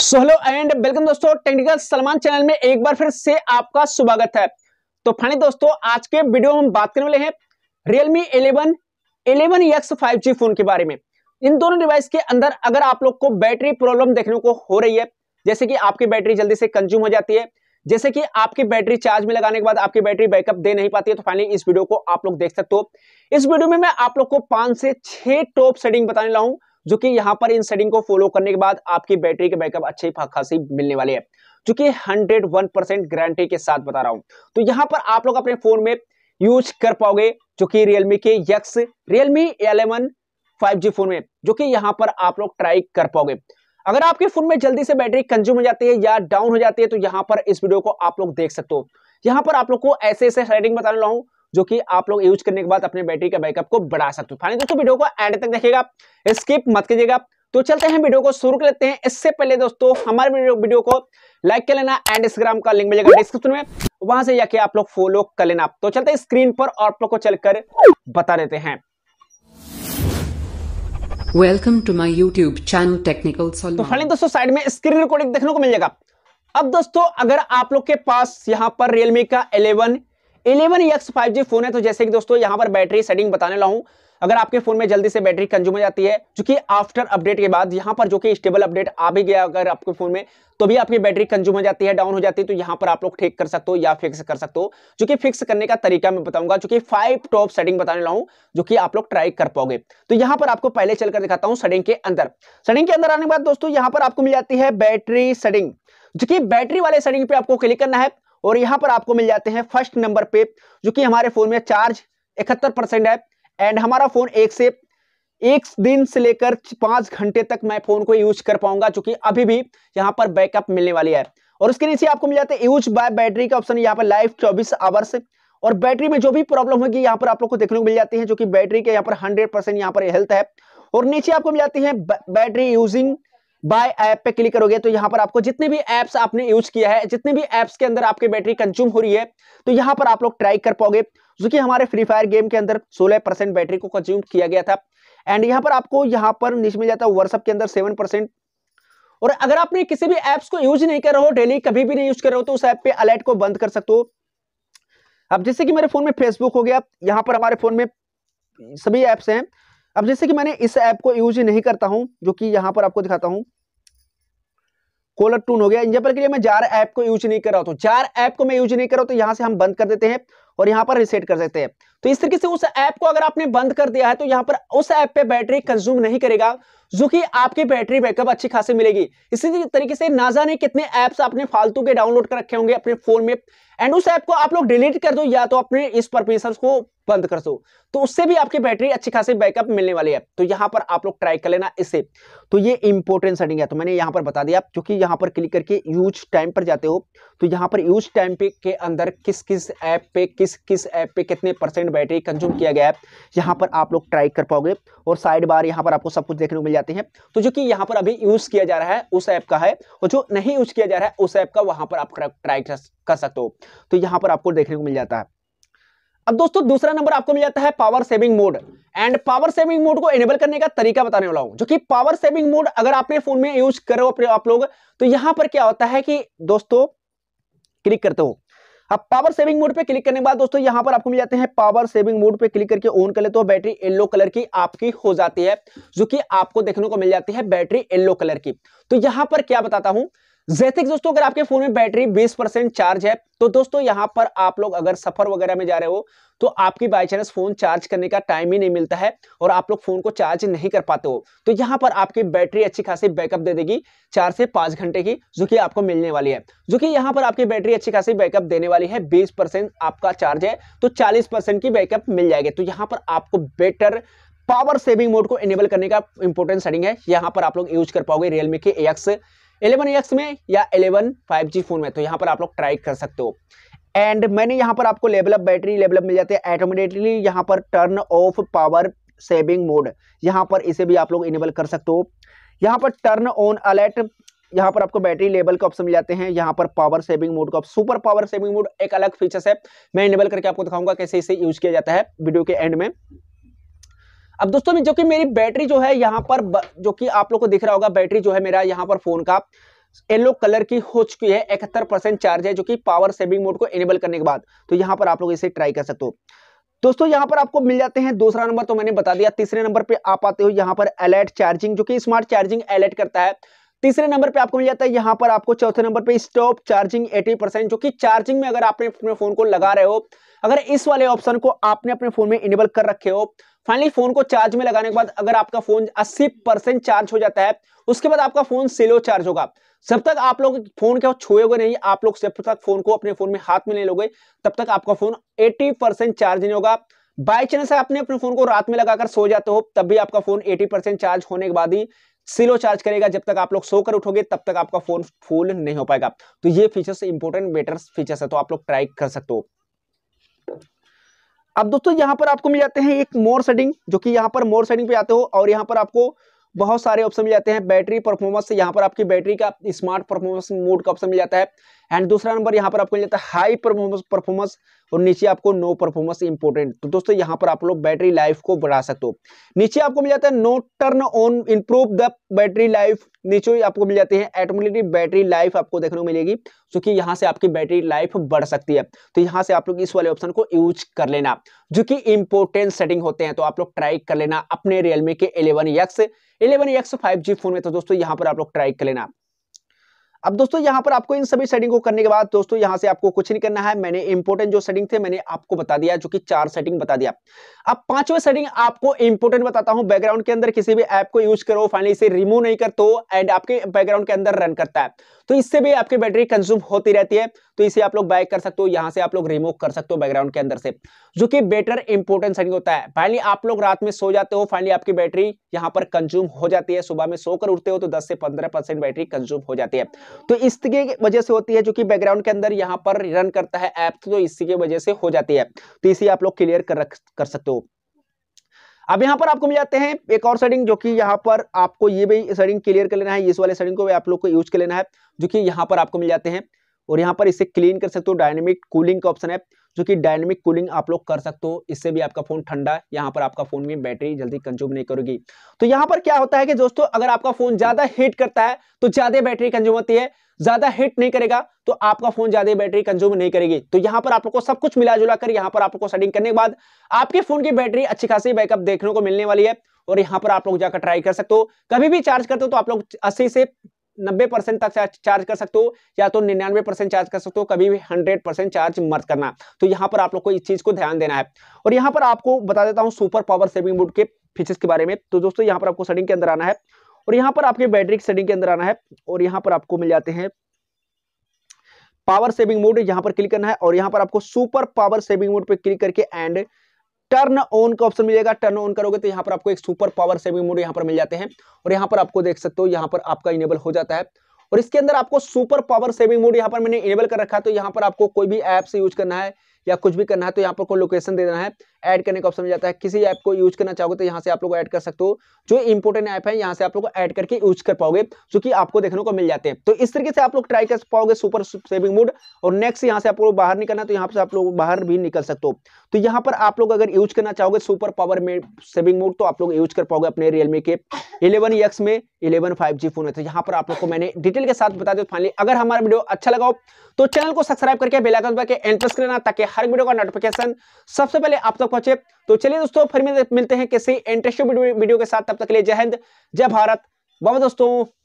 so hello and welcome दोस्तों technical Salman channel में एक बार फिर से आपका स्वागत है तो फाइनली दोस्तों आज के वीडियो में हम बात करने वाले हैं रियलमी 11 11 एक्स फाइव फोन के बारे में इन दोनों डिवाइस के अंदर अगर आप लोग को बैटरी प्रॉब्लम देखने को हो रही है जैसे कि आपकी बैटरी जल्दी से कंज्यूम हो जाती है जैसे कि आपकी बैटरी चार्ज में लगाने के बाद आपकी बैटरी बैकअप दे नहीं पाती है तो फाइनली इस वीडियो को आप लोग देख सकते हो इस वीडियो में मैं आप लोग को पांच से छह टॉप सेटिंग बताने लाऊंगा जो कि यहाँ पर इन सेटिंग को फॉलो करने के बाद आपकी बैटरी के बैकअप अच्छे खासी मिलने वाले है जो कि हंड्रेड वन परसेंट गारंटी के साथ बता रहा हूँ तो यहाँ पर आप लोग अपने फोन में यूज कर पाओगे जो कि रियलमी के X Realme eleven five phone में जो कि यहाँ पर आप लोग ट्राई कर पाओगे अगर आपके फोन में जल्दी से बैटरी कंज्यूम हो जाती है या डाउन हो जाती है तो यहाँ पर इस वीडियो को आप लोग देख सकते हो यहाँ पर आप लोग को ऐसे ऐसे हेडिंग बताने लाऊं जो कि आप लोग यूज करने के बाद अपने बैटरी का बैकअप को बढ़ा सकते हो फाइनली दोस्तों वीडियो को एंड तक देखिएगा स्किप मत कीजिएगा तो चलते हैं वीडियो को शुरू कर लेते हैं इससे पहले दोस्तों हमारे वीडियो को लाइक कर लेना एंड इंस्टाग्राम का लिंक मिलेगा डिस्क्रिप्शन में वहां से जाके आप लोग फॉलो कर लेना तो चलते हैं स्क्रीन पर और आप लोग को चलकर बता देते हैं welcome to my YouTube channel technical तो फाइनली दोस्तों साइड में स्क्रीन रिकॉर्डिंग देखने को मिल जाएगा अब दोस्तों अगर आप लोग के पास यहाँ पर रियलमी का 11 eleven X five G phone है तो जैसे कि दोस्तों यहां पर बैटरी सेटिंग बताने ला हूं अगर आपके फोन में जल्दी से बैटरी कंज्यूम हो जाती है जो कि आफ्टर अपडेट के बाद यहां पर जो कि स्टेबल अपडेट आ भी गया अगर आपके फोन में तो भी आपकी बैटरी कंज्यूम हो जाती है डाउन हो जाती है तो यहां पर आप लोग ठीक कर सकते हो या फिक्स कर सकते हो जो कि फिक्स करने का तरीका मैं बताऊंगा जो कि फाइव टॉप सेटिंग बताने लाऊं जो कि आप लोग ट्राई कर पाओगे तो यहां पर आपको पहले चलकर दिखाता हूं सेटिंग के अंदर सेटिंग के अंदर आने के बाद दोस्तों यहां पर आपको मिल जाती है बैटरी सेटिंग जो कि बैटरी वाले सेटिंग पे आपको क्लिक करना है और यहाँ पर आपको मिल जाते हैं फर्स्ट नंबर पे जो कि हमारे फोन में चार्ज इकहत्तर परसेंट है एंड हमारा फोन एक से एक दिन से लेकर पांच घंटे तक मैं फोन को यूज कर पाऊंगा जो कि अभी भी यहाँ पर बैकअप मिलने वाली है और उसके नीचे आपको मिल जाते हैं यूज बाय बैटरी का ऑप्शन यहाँ पर लाइफ चौबीस आवर्स और बैटरी में जो भी प्रॉब्लम होगी यहाँ पर आप लोग को देखने को मिल जाती है जो कि बैटरी के यहाँ पर हंड्रेड परसेंट यहाँ पर हेल्थ है और नीचे आपको मिल जाती है बैटरी यूजिंग बाय ऐप पे क्लिक करोगे तो यहाँ पर आपको जितने भी ऐप्स आपने यूज किया है जितने भी ऐप्स के अंदर आपकी बैटरी कंज्यूम हो रही है तो यहाँ पर आप लोग ट्राई कर पाओगे जो कि हमारे फ्री फायर गेम के अंदर 16 परसेंट बैटरी को कंज्यूम किया गया था एंड यहाँ पर आपको यहाँ पर नीचे मिल जाता है व्हाट्सअप के अंदर सेवन परसेंट और अगर आपने किसी भी ऐप्स को यूज नहीं कर रहे हो डेली कभी भी नहीं यूज कर रहे हो तो उस ऐप पे अलर्ट को बंद कर सकते हो अब जैसे कि मेरे फोन में फेसबुक हो गया यहाँ पर हमारे फोन में सभी ऐप्स हैं अब जैसे कि मैंने इस ऐप को यूज ही नहीं करता हूं जो कि यहां पर आपको दिखाता हूं कोलर टून हो गया यहाँ पर के लिए मैं जार ऐप को यूज नहीं कर रहा तो जार ऐप को मैं यूज नहीं कर रहा हूं तो यहां से हम बंद कर देते हैं और यहां पर रिसेट कर देते हैं तो इस तरीके से उस ऐप को अगर आपने बंद कर दिया है तो यहां पर उस ऐप पे बैटरी कंज्यूम नहीं करेगा जो कि आपकी बैटरी बैकअप अच्छी खासी मिलेगी इसी तरीके से ना जाने कितने ऐप्स आपने फालतू के डाउनलोड कर रखे होंगे अपने फोन में एंड उस ऐप को आप लोग डिलीट कर दो या तो अपने इस परमिशन को बंद कर दो तो उससे भी आपकी बैटरी अच्छी खासी बैकअप मिलने वाली है तो यहां पर आप लोग ट्राई कर लेना इससे तो ये इंपॉर्टेंट सेटिंग है तो मैंने यहां पर बता दिया जो कि यहां पर क्लिक करके यूज टाइम पर जाते हो तो यहां पर यूज टाइम पे के अंदर किस किस ऐप पे किस किस ऐप पे कितने परसेंट बैटरी कंज्यूम किया गया है यहां पर आप लोग ट्राई कर पाओगे और साइड बार यहां पर आपको सब कुछ देखने को मिल जाती है तो जो कि यहाँ पर अभी यूज किया जा रहा है उस ऐप का है और जो नहीं यूज किया जा रहा है उस ऐप का वहां पर आप ट्राई कर सकते हो तो यहाँ पर आपको देखने को मिल जाता है अब दोस्तों दूसरा नंबर आपको मिल जाता है power saving mode and power saving mode को एनेबल करने का तरीका बताने वाला हूं जो कि पावर सेविंग मोड अगर आपने फोन में यूज करो आप लोग तो यहां पर क्या होता है कि दोस्तों क्लिक करते हो अब पावर सेविंग मोड पे क्लिक करने के बाद दोस्तों यहाँ पर आपको मिल जाते हैं पावर सेविंग मोड पे क्लिक करके ऑन कर ले तो बैटरी येलो कलर की आपकी हो जाती है जो कि आपको देखने को मिल जाती है बैटरी येलो कलर की तो यहाँ पर क्या बताता हूँ जेथिक्स दोस्तों अगर आपके फोन में बैटरी 20 परसेंट चार्ज है तो दोस्तों यहां पर आप लोग अगर सफर वगैरह में जा रहे हो तो आपकी बाई चांस फोन चार्ज करने का टाइम ही नहीं मिलता है और आप लोग फोन को चार्ज नहीं कर पाते हो तो यहाँ पर आपकी बैटरी अच्छी खासी बैकअप दे देगी चार से पांच घंटे की जो कि आपको मिलने वाली है जो कि यहाँ पर आपकी बैटरी अच्छी खासी बैकअप देने वाली है बीस आपका चार्ज है तो चालीस की बैकअप मिल जाएगी तो यहाँ पर आपको बेटर पावर सेविंग मोड को इनेबल करने का इंपोर्टेंट सेटिंग है यहाँ पर आप लोग यूज कर पाओगे रियलमी के एक्स एलेवन एक्स में या एलेवन फाइव जी फोन में तो यहाँ पर आप लोग ट्राई कर सकते हो एंड मैंने यहाँ पर आपको लेवल बैटरी लेवल मिल जाते हैं ऑटोमेटिकली यहाँ पर turn off power saving mode यहाँ पर इसे भी आप लोग इनेबल कर सकते हो यहाँ पर टर्न ऑन अलर्ट यहाँ पर आपको बैटरी लेवल के ऑप्शन मिल जाते हैं यहाँ पर पावर सेविंग मोड का सुपर पावर सेविंग मोड एक अलग फीचर्स है मैं इनेबल करके आपको दिखाऊंगा कैसे इसे यूज किया जाता है वीडियो के एंड में अब दोस्तों जो कि मेरी बैटरी जो है यहाँ पर जो कि आप लोग को दिख रहा होगा बैटरी जो है मेरा यहाँ पर फोन का येलो कलर की हो चुकी है इकहत्तर परसेंट चार्ज है जो कि पावर सेविंग मोड को एनेबल करने के बाद तो यहाँ पर आप लोग इसे ट्राई कर सकते हो दोस्तों यहाँ पर आपको मिल जाते हैं दूसरा नंबर तो मैंने बता दिया तीसरे नंबर पे आप आते हो यहाँ पर अलर्ट चार्जिंग जो कि स्मार्ट चार्जिंग अलर्ट करता है तीसरे नंबर पे आपको मिल जाता है यहाँ पर आपको चौथे नंबर पे स्टॉप चार्जिंग 80 परसेंट जो कि चार्जिंग में अगर आपने अपने फोन को लगा रहे हो अगर इस वाले ऑप्शन को आपने अपने फोन में इनेबल कर रखे हो फाइनली फोन को चार्ज में लगाने के बाद अगर आपका फोन 80 परसेंट चार्ज हो जाता है उसके बाद आपका फोन स्लो चार्ज होगा जब तक आप लोग फोन क्या छुए हुए नहीं आप लोग जब तक फोन को अपने फोन में हाथ में ले लोगे तब तक आपका फोन एटी चार्ज नहीं होगा बाई चांस आपने अपने फोन को रात में लगाकर सो जाते हो तब भी आपका फोन 80 परसेंट चार्ज होने के बाद ही स्लो चार्ज करेगा जब तक आप लोग सोकर उठोगे तब तक आपका फोन फुल नहीं हो पाएगा तो ये फीचर्स इंपोर्टेंट बेटर फीचर्स है तो आप लोग ट्राई कर सकते हो अब दोस्तों यहां पर आपको मिल जाते हैं एक मोर सेटिंग जो कि यहां पर मोर सेटिंग पे आते हो और यहां पर आपको बहुत सारे ऑप्शन मिल जाते हैं बैटरी परफॉर्मेंस यहाँ पर आपकी बैटरी का स्मार्ट परफॉर्मेंस मोड का ऑप्शन मिल जाता है एंड दूसरा नंबर यहाँ पर आपको मिल जाता है हाई परफॉर्मेंस परफॉर्मेंस और नीचे आपको नो परफॉर्मेंस इंपोर्टेंट तो दोस्तों यहाँ पर आप लोग बैटरी लाइफ को बढ़ा सकते हो नीचे आपको मिल जाता है no turn on improve the battery life नीचे आपको मिल जाते हैं एटोमेटिक बैटरी लाइफ आपको देखने को मिलेगी क्योंकि यहाँ से आपकी बैटरी लाइफ बढ़ सकती है तो यहाँ से आप लोग इस वाले ऑप्शन को यूज कर लेना जो कि इंपोर्टेंट सेटिंग होते हैं तो आप लोग ट्राई कर लेना अपने रियलमी के eleven X eleven X five G phone में तो दोस्तों यहाँ पर आप लोग ट्राई कर लेना अब दोस्तों यहाँ पर आपको इन सभी सेटिंग को करने के बाद दोस्तों यहाँ से आपको कुछ नहीं करना है मैंने इंपोर्टेंट जो सेटिंग थे मैंने आपको बता दिया जो कि चार सेटिंग बता दिया अब पांचवें सेटिंग आपको इंपोर्टेंट बताता हूं बैकग्राउंड के अंदर किसी भी ऐप को यूज करो फाइनली इसे रिमूव नहीं करते हो एंड आपके बैकग्राउंड के अंदर रन करता है तो इससे भी आपकी बैटरी कंज्यूम होती रहती है तो इसे आप लोग बैक कर सकते हो यहाँ से आप लोग रिमूव कर सकते हो बैकग्राउंड के अंदर से जो कि बेटर इंपोर्टेंस रनिंग होता है फाइनली आप लोग रात में सो जाते हो फाइनली आपकी बैटरी यहां पर कंज्यूम हो जाती है सुबह में सोकर उठते हो तो 10 से 15 परसेंट बैटरी कंज्यूम हो जाती है तो इसकी वजह से होती है जो कि बैकग्राउंड के अंदर यहाँ पर रन करता है ऐप तो इसी की वजह से हो जाती है तो इसी आप लोग क्लियर कर, कर सकते हो अब यहाँ पर आपको मिल जाते हैं एक और सेटिंग जो कि यहाँ पर आपको ये भी सेटिंग क्लियर कर लेना है इस वाले सेटिंग को भी आप लोग को यूज कर लेना है जो कि यहाँ पर आपको मिल जाते हैं और यहाँ पर इसे क्लीन कर सकते हो डायनेमिक कूलिंग का ऑप्शन है जो कि डायनेमिक कूलिंग आप लोग कर सकते हो इससे भी आपका फोन ठंडा यहाँ पर आपका फोन में बैटरी जल्दी कंज्यूम नहीं करेगी तो यहाँ पर क्या होता है कि दोस्तों अगर आपका फोन ज्यादा हीट करता है तो ज्यादा बैटरी कंज्यूम होती है ज्यादा हीट नहीं करेगा तो आपका फोन ज्यादा बैटरी कंज्यूम नहीं करेगी तो यहाँ पर आप लोग को सब कुछ मिला जुला कर यहाँ पर आप लोग को सेटिंग करने के बाद आपके फोन की बैटरी अच्छी खासी बैकअप देखने को मिलने वाली है और यहाँ पर आप लोग जाकर ट्राई कर सकते हो कभी भी चार्ज करते हो तो आप लोग अस्सी से नब्बे परसेंट तक चार्ज कर सकते हो या तो निन्यानवे परसेंट चार्ज कर सकते हो कभी भी हंड्रेड परसेंट चार्ज मत करना तो यहाँ पर आप लोग को इस चीज को ध्यान देना है और यहाँ पर आपको बता देता हूँ सुपर पावर सेविंग मोड के फीचर्स के बारे में तो दोस्तों यहाँ पर आपको सेटिंग के अंदर आना है और यहाँ पर आपके बैटरी की सेटिंग के अंदर आना है और यहाँ पर आपको मिल जाते हैं पावर सेविंग मोड यहाँ पर क्लिक करना है और यहाँ पर आपको सुपर पावर सेविंग मोड पर क्लिक करके एंड टर्न ऑन का ऑप्शन मिलेगा टर्न ऑन करोगे तो यहाँ पर आपको एक सुपर पावर सेविंग मोड यहाँ पर मिल जाते हैं और यहाँ पर आपको देख सकते हो यहाँ पर आपका इनेबल हो जाता है और इसके अंदर आपको सुपर पावर सेविंग मोड यहाँ पर मैंने इनेबल कर रखा है तो यहाँ पर आपको कोई भी ऐप से यूज करना है या कुछ भी करना है तो यहाँ पर कोई लोकेशन दे देना है ऐड करने का ऑप्शन मिल जाता है किसी ऐप को यूज करना चाहोगे तो यहाँ से आप लोग ऐड कर सकते हो जो इंपोर्टेंट ऐप है यहाँ से आप लोग ऐड करके यूज कर पाओगे जो कि आपको देखने को मिल जाते हैं तो इस तरीके से आप लोग ट्राई कर पाओगे सुपर सेविंग मोड और नेक्स्ट यहाँ से आप लोग बाहर निकलना तो यहाँ से आप लोग बाहर भी निकल सकते हो तो यहाँ पर आप लोग अगर यूज करना चाहोगे सुपर पावर में सेविंग मोड तो आप लोग यूज कर पाओगे अपने रियलमी के इलेवन एक्स में इलेवन फाइव जी फोन है तो यहाँ पर आप लोग को मैंने डिटेल के साथ बता दिया फाइनली अगर हमारा वीडियो अच्छा लगाओ तो चैनल को सब्सक्राइब करके बेलाइकन पर एंट्रेस करना ताकि हर वीडियो का नोटिफिकेशन सबसे पहले आप तक तक पहुंचे तो चलिए दोस्तों फिर मिलते हैं किसी इंटरेस्टिंग वीडियो के साथ तब तक के लिए जय हिंद जय भारत बहुत दोस्तों